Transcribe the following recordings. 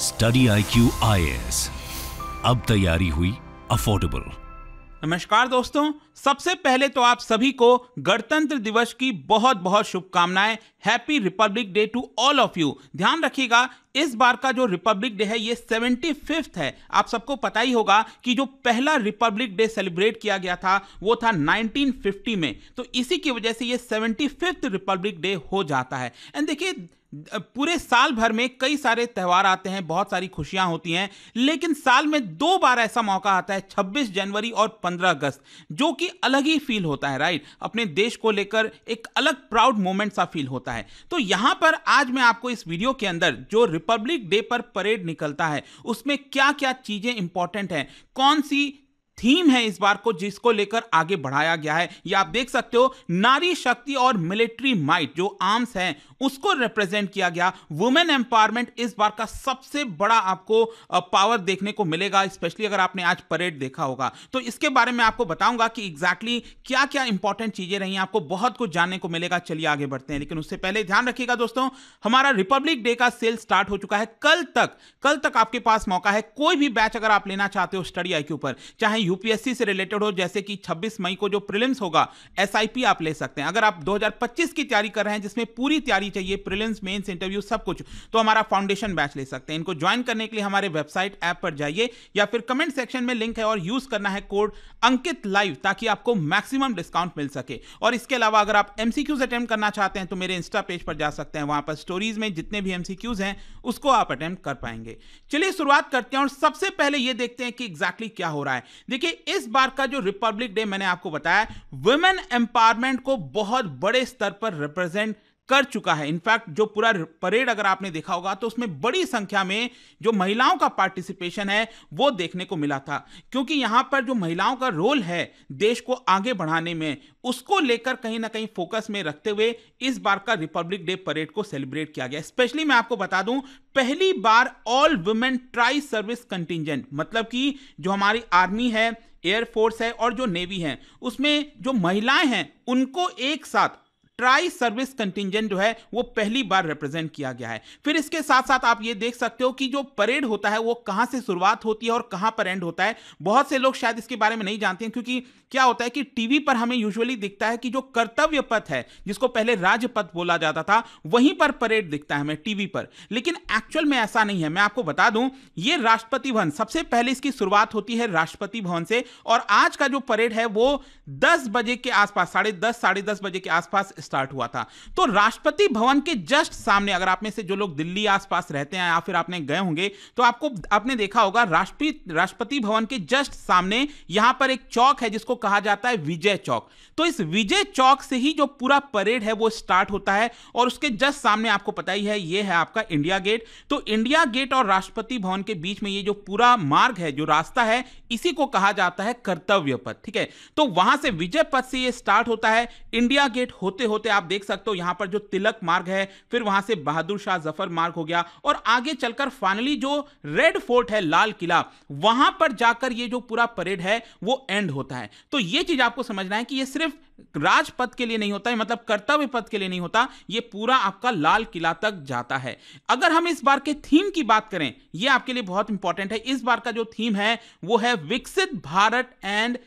study I Q I S अब तैयारी हुई अफोर्डेबल नमस्कार दोस्तों सबसे पहले तो आप सभी को गणतंत्र दिवस की बहुत बहुत शुभकामनाएं happy republic day to all of you ध्यान रखिएगा इस बार का जो रिपब्लिक डे है ये सेवेंटी फिफ्थ है आप सबको पता ही होगा कि जो पहला रिपब्लिक डे सेलिब्रेट किया गया था वो था 1950 में तो इसी की वजह से ये सेवेंटी फिफ्थ रिपब्लिक डे हो जाता है एंड देखिए पूरे साल भर में कई सारे त्यौहार आते हैं बहुत सारी खुशियां होती हैं लेकिन साल में दो बार ऐसा मौका आता है 26 जनवरी और 15 अगस्त जो कि अलग ही फील होता है राइट अपने देश को लेकर एक अलग प्राउड मोमेंट सा फील होता है तो यहां पर आज मैं आपको इस वीडियो के अंदर जो रिपब्लिक डे पर परेड निकलता है उसमें क्या क्या चीजें इंपॉर्टेंट हैं कौन सी थीम है इस बार को जिसको लेकर आगे बढ़ाया गया है या आप देख सकते हो नारी शक्ति और मिलिट्री माइट जो आर्म्स हैं उसको रिप्रेजेंट किया गया वुमेन एम्पावरमेंट इस बार का सबसे बड़ा आपको पावर देखने को मिलेगा स्पेशली अगर आपने आज परेड देखा होगा तो इसके बारे में आपको बताऊंगा कि एग्जैक्टली exactly क्या क्या इंपॉर्टेंट चीजें रही आपको बहुत कुछ जानने को मिलेगा चलिए आगे बढ़ते हैं लेकिन उससे पहले ध्यान रखिएगा दोस्तों हमारा रिपब्लिक डे का सेल स्टार्ट हो चुका है कल तक कल तक आपके पास मौका है कोई भी बैच अगर आप लेना चाहते हो स्टडी आई के ऊपर चाहे यूपीएससी से रिलेटेड हो जैसे कि 26 मई को जो प्रिलिम्स होगा एसआईपी आप ले सकते हैं अगर आप 2025 की तैयारी कर रहे हैं जिसमें पूरी तैयारी चाहिए प्रिलिम्स मेंस इंटरव्यू सब कुछ तो हमारा फाउंडेशन बैच ले सकते हैं इनको ज्वाइन करने के लिए हमारे वेबसाइट ऐप पर जाइए या फिर कमेंट सेक्शन में लिंक है और यूज करना है कोड अंकित लाइव ताकि आपको मैक्सिमम डिस्काउंट मिल सके और इसके अलावा अगर आप एमसीक्यूज अटेम्प्ट करना चाहते हैं तो मेरे इंस्टा पेज पर जा सकते हैं वहां पर स्टोरीज में जितने भी एमसीक्यूज हैं उसको आप अटेम्प्ट कर पाएंगे चलिए शुरुआत करते हैं और सबसे पहले यह देखते हैं कि एग्जैक्टली exactly क्या हो रहा है देखिए इस बार का जो रिपब्लिक डे मैंने आपको बताया वुमेन एम्पावरमेंट को बहुत बड़े स्तर पर रिप्रेजेंट कर चुका है इनफैक्ट जो पूरा परेड अगर आपने देखा होगा तो उसमें बड़ी संख्या में जो महिलाओं का पार्टिसिपेशन है वो देखने को मिला था क्योंकि यहाँ पर जो महिलाओं का रोल है देश को आगे बढ़ाने में उसको लेकर कहीं ना कहीं फोकस में रखते हुए इस बार का रिपब्लिक डे परेड को सेलिब्रेट किया गया स्पेशली मैं आपको बता दूं पहली बार all women tri service contingent मतलब कि जो हमारी आर्मी है एयरफोर्स है और जो नेवी है उसमें जो महिलाएं हैं उनको एक साथ ट्राई सर्विस कंटिजेंट जो है वो पहली बार रिप्रेजेंट किया गया है फिर इसके साथ साथ आप ये देख सकते हो कि जो परेड होता है वो कहाँ से शुरुआत होती है और कहाँ पर एंड होता है बहुत से लोग शायद इसके बारे में नहीं जानते हैं क्योंकि क्या होता है कि टीवी पर हमें यूजुअली दिखता है कि जो कर्तव्य पथ है जिसको पहले राजपथ बोला जाता था वहीं पर परेड दिखता है हमें टीवी पर लेकिन एक्चुअल में ऐसा नहीं है मैं आपको बता दूं ये राष्ट्रपति भवन सबसे पहले इसकी शुरुआत होती है राष्ट्रपति भवन से और आज का जो परेड है वो दस बजे के आसपास साढ़े दस साढ़े दस बजे के आसपास स्टार्ट हुआ था तो राष्ट्रपति भवन के जस्ट सामने अगर आप में से जो लोग दिल्ली आसपास रहते हैं या फिर आपने गए होंगे तो आपको आपने देखा होगा राष्ट्रपति राष्ट्रपति भवन के जस्ट सामने यहां पर एक चौक है जिसको कहा जाता है विजय चौक तो इस विजय चौक से ही जो पूरा परेड है वो स्टार्ट होता है और उसके जस्ट सामने आपको पता ही है ये है आपका इंडिया गेट तो इंडिया गेट और राष्ट्रपति भवन के बीच में ये जो पूरा मार्ग है जो रास्ता है इसी को कहा जाता है कर्तव्य पथ ठीक है तो वहां से विजय पथ से ये स्टार्ट होता है इंडिया गेट होते होते होते आप देख सकते हो यहां पर जो तिलक मार्ग है फिर वहां से बहादुर शाह जफर मार्ग हो गया और आगे चलकर फाइनली जो रेड फोर्ट है लाल किला वहां पर जाकर ये जो पूरा परेड है वो एंड होता है तो ये चीज आपको समझना है कि ये सिर्फ राजपथ के लिए नहीं होता है मतलब कर्तव्य पथ के लिए नहीं होता ये पूरा आपका लाल किला तक जाता है अगर हम इस बार के थीम की बात करें ये आपके लिए बहुत इंपॉर्टेंट है इस बार का जो थीम है वो है विकसित भारत एंड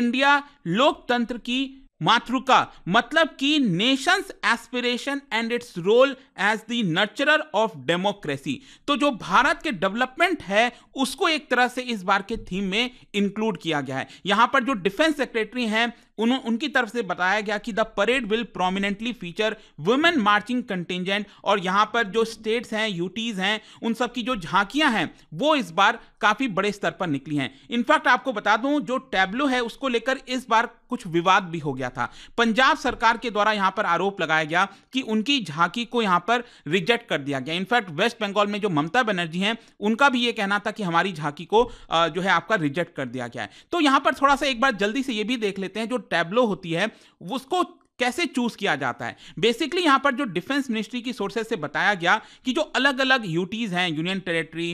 इंडिया लोकतंत्र की मातृका मतलब कि nations aspiration and its role as the nurturer of democracy तो जो भारत के डेवलपमेंट है उसको एक तरह से इस बार के थीम में इंक्लूड किया गया है यहां पर जो डिफेंस सेक्रेटरी हैं उन्हों उनकी तरफ से बताया गया कि the parade will prominently feature women marching contingent और यहाँ पर जो स्टेट्स हैं यूटीज हैं उन सब की जो झांकियां हैं वो इस बार काफ़ी बड़े स्तर पर निकली हैं इनफैक्ट आपको बता दूं जो टैबलो है उसको लेकर इस बार कुछ विवाद भी हो गया था पंजाब सरकार के द्वारा यहां पर आरोप लगाया गया कि उनकी झांकी को यहां पर रिजेक्ट कर दिया गया इनफैक्ट वेस्ट बंगाल में जो ममता बनर्जी हैं उनका भी ये कहना था कि हमारी झांकी को जो है आपका रिजेक्ट कर दिया गया है तो यहां पर थोड़ा सा एक बार जल्दी से ये भी देख लेते हैं जो टैबलो होती है उसको कैसे चूज किया जाता है बेसिकली यहां पर जो डिफेंस मिनिस्ट्री की सोर्सेज से बताया गया कि जो अलग अलग यूटीज हैं यूनियन टेरिटरी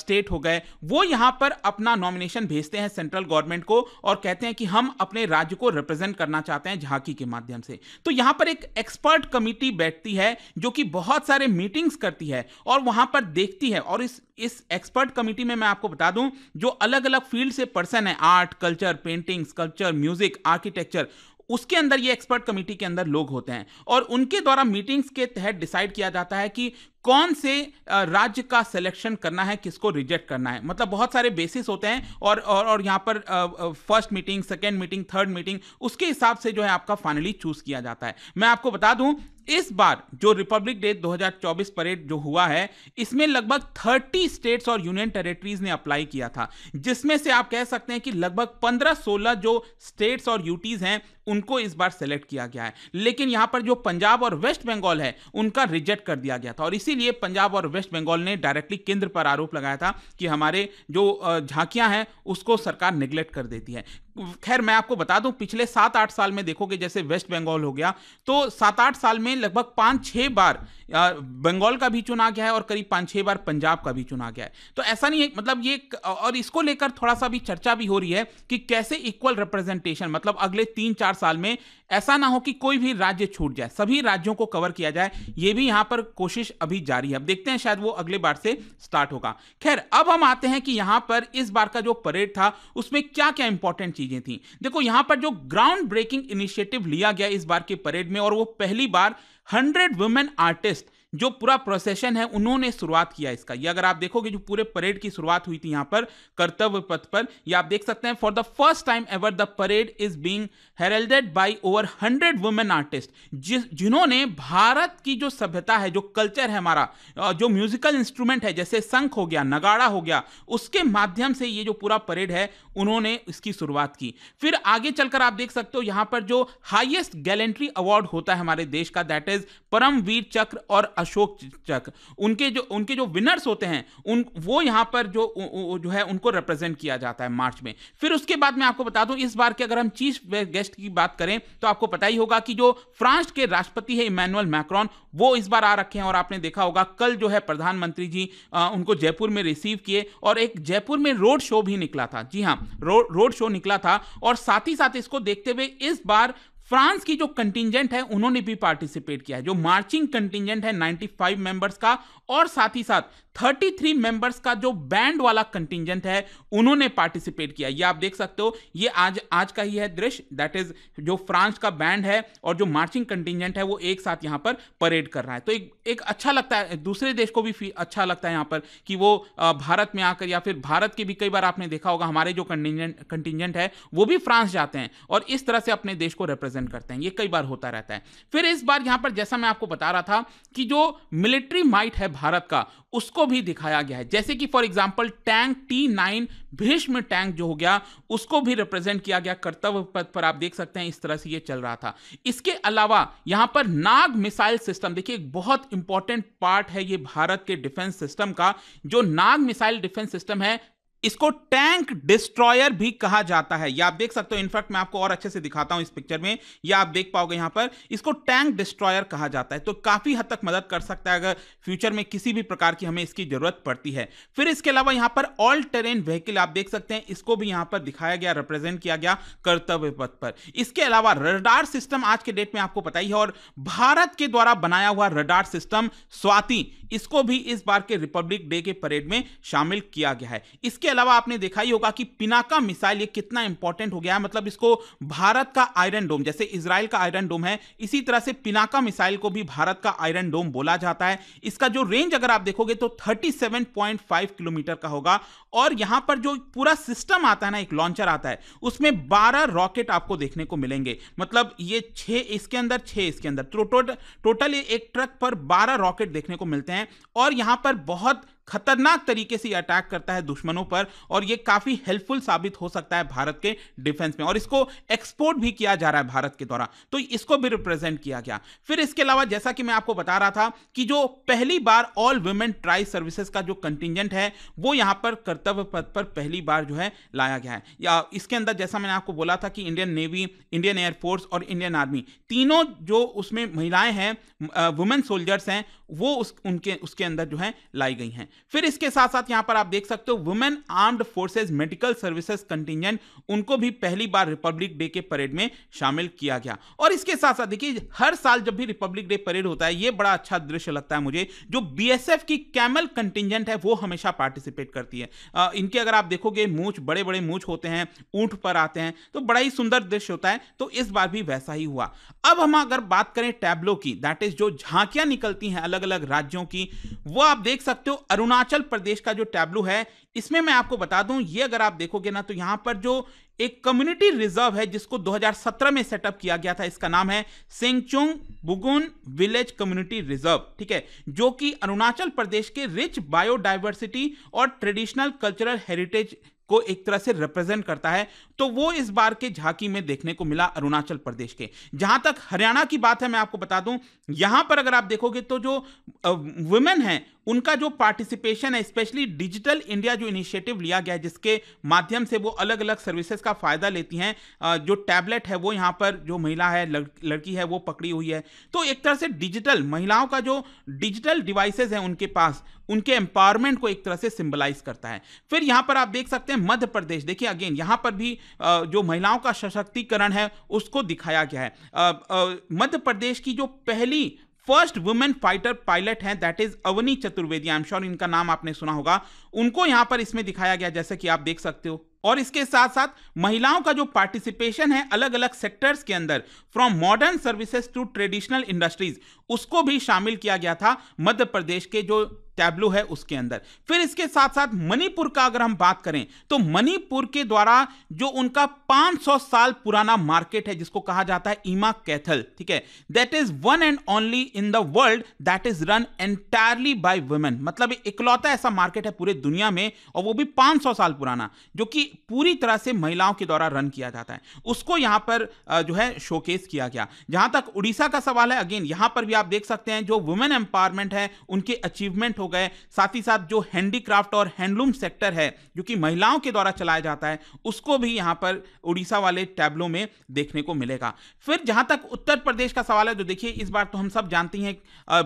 स्टेट हो गए वो यहां पर अपना नॉमिनेशन भेजते हैं सेंट्रल गवर्नमेंट को और कहते हैं कि हम अपने राज्य को रिप्रेजेंट करना चाहते हैं झांकी के माध्यम से तो यहां पर एक एक्सपर्ट कमिटी बैठती है जो कि बहुत सारे मीटिंग्स करती है और वहां पर देखती है और इस इस एक्सपर्ट कमिटी में मैं आपको बता दूं जो अलग अलग फील्ड से पर्सन है art culture painting sculpture music architecture उसके अंदर ये एक्सपर्ट कमेटी के अंदर लोग होते हैं और उनके द्वारा मीटिंग्स के तहत डिसाइड किया जाता है कि कौन से राज्य का सिलेक्शन करना है किसको रिजेक्ट करना है मतलब बहुत सारे बेसिस होते हैं और और, और यहाँ पर first meeting second meeting third meeting उसके हिसाब से जो है आपका फाइनली चूज किया जाता है मैं आपको बता दूं इस बार जो रिपब्लिक डे 2024 परेड जो हुआ है इसमें लगभग 30 स्टेट्स और यूनियन टेरिटरीज ने अप्लाई किया था जिसमें से आप कह सकते हैं कि लगभग 15-16 जो स्टेट्स और यूटीज हैं उनको इस बार सेलेक्ट किया गया है लेकिन यहां पर जो पंजाब और वेस्ट बंगाल है उनका रिजेक्ट कर दिया गया था और इसीलिए पंजाब और वेस्ट बंगाल ने डायरेक्टली केंद्र पर आरोप लगाया था कि हमारे जो झांकियां हैं उसको सरकार निग्लेक्ट कर देती है खैर मैं आपको बता दूं पिछले सात आठ साल में देखोगे जैसे वेस्ट बंगाल हो गया तो सात आठ साल में लगभग पाँच छः बार बंगाल का भी चुना गया है और करीब पाँच छः बार पंजाब का भी चुना गया है तो ऐसा नहीं है मतलब ये और इसको लेकर थोड़ा सा भी चर्चा भी हो रही है कि कैसे इक्वल रिप्रेजेंटेशन मतलब अगले तीन चार साल में ऐसा ना हो कि कोई भी राज्य छूट जाए सभी राज्यों को कवर किया जाए ये भी यहाँ पर कोशिश अभी जारी है अब देखते हैं शायद वो अगले बार से स्टार्ट होगा खैर अब हम आते हैं कि यहाँ पर इस बार का जो परेड था उसमें क्या क्या इंपॉर्टेंट चीजें थी देखो यहां पर जो ग्राउंड ब्रेकिंग इनिशिएटिव लिया गया इस बार के परेड में और वो पहली बार हंड्रेड वुमेन आर्टिस्ट जो पूरा प्रोसेशन है उन्होंने शुरुआत किया इसका ये अगर आप देखोगे जो पूरे परेड की शुरुआत हुई थी यहाँ पर कर्तव्य पथ पर ये आप देख सकते हैं for the first time ever the parade is being heralded by over hundred women artist जिस जिन्होंने भारत की जो सभ्यता है जो कल्चर है हमारा जो म्यूजिकल इंस्ट्रूमेंट है जैसे संख हो गया नगाड़ा हो गया उसके माध्यम से ये जो पूरा परेड है उन्होंने इसकी शुरुआत की फिर आगे चलकर आप देख सकते हो यहाँ पर जो हाइएस्ट गैलेंट्री अवार्ड होता है हमारे देश का दैट इज परमवीर चक्र और अशोक चक उनके जो उनके जो विनर्स होते हैं उन वो यहाँ पर जो जो है उनको रिप्रेजेंट किया जाता है मार्च में फिर उसके बाद मैं आपको बता दूं इस बार के अगर हम चीफ गेस्ट की बात करें तो आपको पता ही होगा कि जो फ्रांस के राष्ट्रपति है इमैनुअल मैक्रॉन वो इस बार आ रखे हैं और आपने देखा होगा कल जो है प्रधानमंत्री जी आ, उनको जयपुर में रिसीव किए और एक जयपुर में रोड शो भी निकला था जी हाँ रो, रोड शो निकला था और साथ ही साथ इसको देखते हुए इस बार फ्रांस की जो कंटिजेंट है उन्होंने भी पार्टिसिपेट किया है जो मार्चिंग कंटिजेंट है 95 मेंबर्स का और साथ ही साथ 33 मेंबर्स का जो बैंड वाला कंटिजेंट है उन्होंने पार्टिसिपेट किया ये आप देख सकते हो ये आज आज का ही है दृश्य दैट इज जो फ्रांस का बैंड है और जो मार्चिंग कंटिजेंट है वो एक साथ यहां पर परेड कर रहा है तो एक एक अच्छा लगता है दूसरे देश को भी अच्छा लगता है यहां पर कि वो भारत में आकर या फिर भारत के भी कई बार आपने देखा होगा हमारे जो कंटिजेंट कंटिजेंट है वो भी फ्रांस जाते हैं और इस तरह से अपने देश को रिप्रेजेंट करते हैं ये कई बार होता रहता है फिर इस बार यहां पर जैसा मैं आपको बता रहा था कि जो मिलिट्री माइट है भारत का उसको उसको भी दिखाया गया है जैसे कि for example tank T nine Bhishma tank जो हो गया उसको भी रिप्रेजेंट किया गया कर्तव्य पद पर आप देख सकते हैं इस तरह से ये चल रहा था इसके अलावा यहां पर नाग मिसाइल सिस्टम देखिए एक बहुत इंपॉर्टेंट पार्ट है ये भारत के डिफेंस सिस्टम का जो नाग मिसाइल डिफेंस सिस्टम है इसको टैंक डिस्ट्रॉयर भी कहा जाता है या आप देख सकते हो इनफैक्ट मैं आपको और अच्छे से दिखाता हूं इस पिक्चर में या आप देख पाओगे यहां पर इसको टैंक डिस्ट्रॉयर कहा जाता है तो काफी हद तक मदद कर सकता है अगर फ्यूचर में किसी भी प्रकार की हमें इसकी जरूरत पड़ती है फिर इसके अलावा यहां पर ऑल टेरेन व्हीकल आप देख सकते हैं इसको भी यहां पर दिखाया गया रिप्रेजेंट किया गया कर्तव्य पथ पर इसके अलावा रडार सिस्टम आज के डेट में आपको पता ही है और भारत के द्वारा बनाया हुआ रडार सिस्टम स्वाति इसको भी इस बार के रिपब्लिक डे के परेड में शामिल किया गया है इसके अलावा आपने देखा ही होगा कि पिनाका मिसाइल ये कितना इंपॉर्टेंट हो गया है मतलब इसको भारत का आयरन डोम जैसे इसराइल का आयरन डोम है इसी तरह से पिनाका मिसाइल को भी भारत का आयरन डोम बोला जाता है इसका जो रेंज अगर आप देखोगे तो 37.5 किलोमीटर का होगा और यहां पर जो पूरा सिस्टम आता है ना एक लॉन्चर आता है उसमें बारह रॉकेट आपको देखने को मिलेंगे मतलब ये छह इसके अंदर छह इसके अंदर तो टोटल एक ट्रक पर बारह रॉकेट देखने को मिलते हैं और यहां पर बहुत खतरनाक तरीके से अटैक करता है दुश्मनों पर और ये काफी हेल्पफुल साबित हो सकता है भारत के डिफेंस में और इसको एक्सपोर्ट भी किया जा रहा है भारत के द्वारा तो इसको भी रिप्रेजेंट किया गया फिर इसके अलावा जैसा कि मैं आपको बता रहा था कि जो पहली बार ऑल वुमेन ट्राई सर्विसेज का जो कंटिजेंट है वो यहां पर कर्तव्य पद पर पहली बार जो है लाया गया है या इसके अंदर जैसा मैंने आपको बोला था कि इंडियन नेवी इंडियन एयरफोर्स और इंडियन आर्मी तीनों जो उसमें महिलाएं हैं वुमेन सोल्जर्स हैं वो उस उनके उसके अंदर जो है लाई गई हैं फिर इसके साथ साथ यहां पर आप देख सकते हो women armed forces medical services contingent उनको भी पहली बार रिपब्लिक डे के परेड में शामिल किया गया और इसके साथ साथ देखिए हर साल जब भी रिपब्लिक डे परेड होता है ये बड़ा अच्छा दृश्य लगता है मुझे जो बीएसएफ की कैमल कंटिजेंट है वो हमेशा पार्टिसिपेट करती है आ, इनके अगर आप देखोगे मूछ बड़े बड़े मूछ होते हैं ऊंट पर आते हैं तो बड़ा ही सुंदर दृश्य होता है तो इस बार भी वैसा ही हुआ अब हम अगर बात करें टैबलो की दैट इज जो झांकियां निकलती हैं अलग अलग राज्यों की वो आप देख सकते हो अरुणाचल प्रदेश का जो टैब्लू है इसमें मैं आपको बता दूं ये अगर आप देखोगे ना तो यहां पर जो एक कम्युनिटी रिजर्व है जिसको 2017 में सेटअप किया गया था इसका नाम है Singchung Bugun village community reserve ठीक है जो कि अरुणाचल प्रदेश के रिच बायोडाइवर्सिटी और ट्रेडिशनल कल्चरल हेरिटेज को एक तरह से रिप्रेजेंट करता है तो वो इस बार के झांकी में देखने को मिला अरुणाचल प्रदेश के जहां तक हरियाणा की बात है मैं आपको बता दूं यहां पर अगर आप देखोगे तो जो वुमेन है उनका जो पार्टिसिपेशन है स्पेशली डिजिटल इंडिया जो इनिशिएटिव लिया गया है जिसके माध्यम से वो अलग अलग सर्विसेज का फ़ायदा लेती हैं जो टैबलेट है वो यहाँ पर जो महिला है लड़की है वो पकड़ी हुई है तो एक तरह से डिजिटल महिलाओं का जो डिजिटल डिवाइसेज हैं उनके पास उनके एम्पावरमेंट को एक तरह से सिंबलाइज करता है फिर यहाँ पर आप देख सकते हैं मध्य प्रदेश देखिए अगेन यहाँ पर भी जो महिलाओं का सशक्तिकरण है उसको दिखाया गया है मध्य प्रदेश की जो पहली फर्स्ट वुमेन फाइटर पायलट हैं that is Avani Chaturvedi I am sure इनका नाम आपने सुना होगा उनको यहां पर इसमें दिखाया गया जैसे कि आप देख सकते हो और इसके साथ साथ महिलाओं का जो पार्टिसिपेशन है अलग अलग सेक्टर्स के अंदर from modern services to traditional industries उसको भी शामिल किया गया था मध्य प्रदेश के जो टैब्लू है उसके अंदर फिर इसके साथ साथ मणिपुर का अगर हम बात करें तो मणिपुर के द्वारा जो उनका 500 साल पुराना मार्केट है जिसको कहा जाता है ईमा कैथल ठीक है that is one and only in the world that is run entirely by women मतलब इकलौता ऐसा मार्केट है पूरे दुनिया में और वो भी 500 साल पुराना जो कि पूरी तरह से महिलाओं के द्वारा रन किया जाता है उसको यहां पर जो है शोकेस किया गया जहां तक उड़ीसा का सवाल है अगेन यहां पर भी आप देख सकते हैं जो वुमेन एम्पावरमेंट है उनके अचीवमेंट हो गए साथ ही साथ जो हैंडीक्राफ्ट और हैंडलूम सेक्टर है जो कि महिलाओं के द्वारा चलाया जाता है उसको भी यहां पर उड़ीसा वाले टैबलो में देखने को मिलेगा फिर जहां तक उत्तर प्रदेश का सवाल है तो देखिए इस बार तो हम सब जानते हैं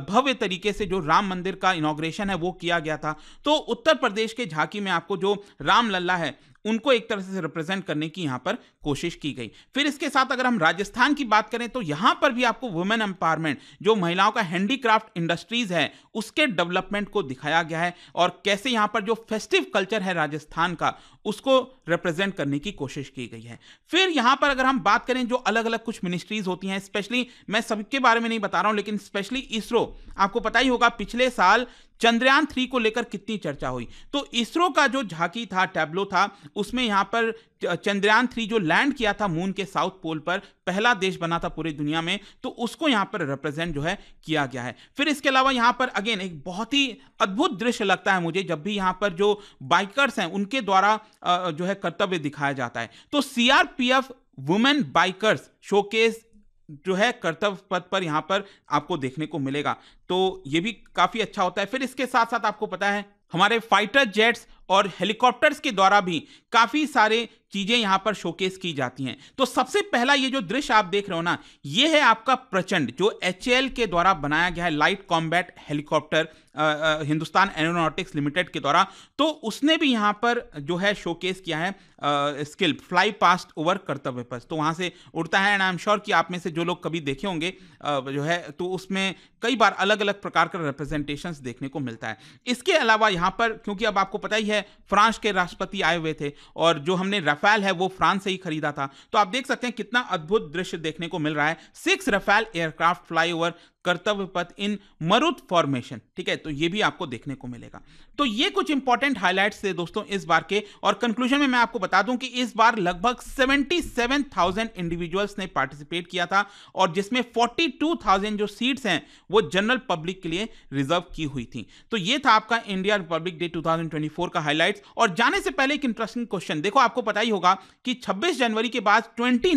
भव्य तरीके से जो राम मंदिर का इनोग्रेशन है वो किया गया था तो उत्तर प्रदेश के झांकी में आपको जो रामलला है उनको एक तरह से रिप्रेजेंट करने की यहां पर कोशिश की गई फिर इसके साथ अगर हम राजस्थान की बात करें तो यहां पर भी आपको वुमेन एम्पावरमेंट जो महिलाओं का हैंडीक्राफ्ट इंडस्ट्रीज है उसके डेवलपमेंट को दिखाया गया है और कैसे यहां पर जो फेस्टिव कल्चर है राजस्थान का उसको रिप्रेजेंट करने की कोशिश की गई है फिर यहां पर अगर हम बात करें जो अलग अलग कुछ मिनिस्ट्रीज होती हैं स्पेशली मैं सबके बारे में नहीं बता रहा हूँ लेकिन स्पेशली इसरो आपको पता ही होगा पिछले साल चंद्रयान थ्री को लेकर कितनी चर्चा हुई तो इसरो का जो झांकी था टैबलो था उसमें यहां पर चंद्रयान थ्री जो लैंड किया था मून के साउथ पोल पर पहला देश बना था पूरी दुनिया में तो उसको यहाँ पर रिप्रेजेंट जो है किया गया है फिर इसके अलावा यहां पर अगेन एक बहुत ही अद्भुत दृश्य लगता है मुझे जब भी यहां पर जो बाइकर्स हैं उनके द्वारा जो है कर्तव्य दिखाया जाता है तो सीआरपीएफ वुमेन बाइकर्स शोकेस जो है कर्तव्य पद पर यहाँ पर आपको देखने को मिलेगा तो ये भी काफ़ी अच्छा होता है फिर इसके साथ साथ आपको पता है हमारे फाइटर जेट्स और हेलीकॉप्टर्स के द्वारा भी काफ़ी सारे चीज़ें यहाँ पर शोकेस की जाती हैं तो सबसे पहला ये जो दृश्य आप देख रहे हो ना ये है आपका प्रचंड जो एच के द्वारा बनाया गया है light combat helicopter Hindustan aeronautics limited के द्वारा तो उसने भी यहाँ पर जो है शोकेस किया है स्किल फ्लाई पास्ट ओवर कर्तव्य पर तो वहाँ से उड़ता है एंड आई एम श्योर कि आप में से जो लोग कभी देखे होंगे जो है तो उसमें कई बार अलग अलग प्रकार का रिप्रेजेंटेशन देखने को मिलता है इसके अलावा यहाँ पर क्योंकि अब आपको पता ही है है फ्रांस के राष्ट्रपति आए हुए थे और जो हमने रफेल है वो फ्रांस से ही खरीदा था तो आप देख सकते हैं कितना अद्भुत दृश्य देखने को मिल रहा है सिक्स रफेल एयरक्राफ्ट फ्लाईओवर कर्तव्य पथ इन मरुत फॉर्मेशन ठीक है तो ये भी आपको देखने को मिलेगा तो ये कुछ इंपॉर्टेंट हाईलाइट्स थे दोस्तों इस बार के और कंक्लूजन में मैं आपको बता दूं कि इस बार लगभग 77,000 इंडिविजुअल्स ने पार्टिसिपेट किया था और जिसमें 42,000 जो सीट्स हैं वो जनरल पब्लिक के लिए रिजर्व की हुई थी तो ये था आपका इंडिया रिपब्लिक डे 2024 का हाईलाइट्स और जाने से पहले एक इंटरेस्टिंग क्वेश्चन देखो आपको पता ही होगा कि छब्बीस जनवरी के बाद ट्वेंटी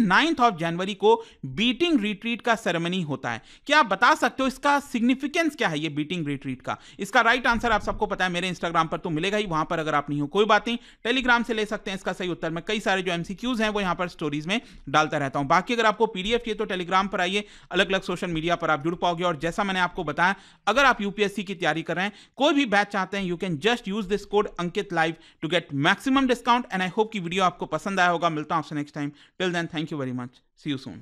ऑफ जनवरी को बीटिंग रिट्रीट का सेरेमनी होता है क्या आप बता सकते हो इसका सिग्निफिकेंस क्या है ये बीटिंग रिट्रीट का इसका राइट आंसर आप सबको पता है मेरे इंस्टाग्राम पर तो मिलेगा ही वहां पर अगर आप नहीं हो कोई बात नहीं टेलीग्राम से ले सकते हैं इसका सही उत्तर मैं कई सारे जो एमसीक्यूज हैं वो यहां पर स्टोरीज में डालता रहता हूं बाकी अगर आपको पीडीएफ चाहिए तो टेलीग्राम पर आइए अलग अलग सोशल मीडिया पर आप जुड़ पाओगे और जैसा मैंने आपको बताया अगर आप यूपीएससी की तैयारी कर रहे हैं कोई भी बैच चाहते हैं you can just use this code Ankit live to get maximum discount and I hope की वीडियो आपको पसंद आया होगा मिलता हूं आपसे next time till then thank you very much see you soon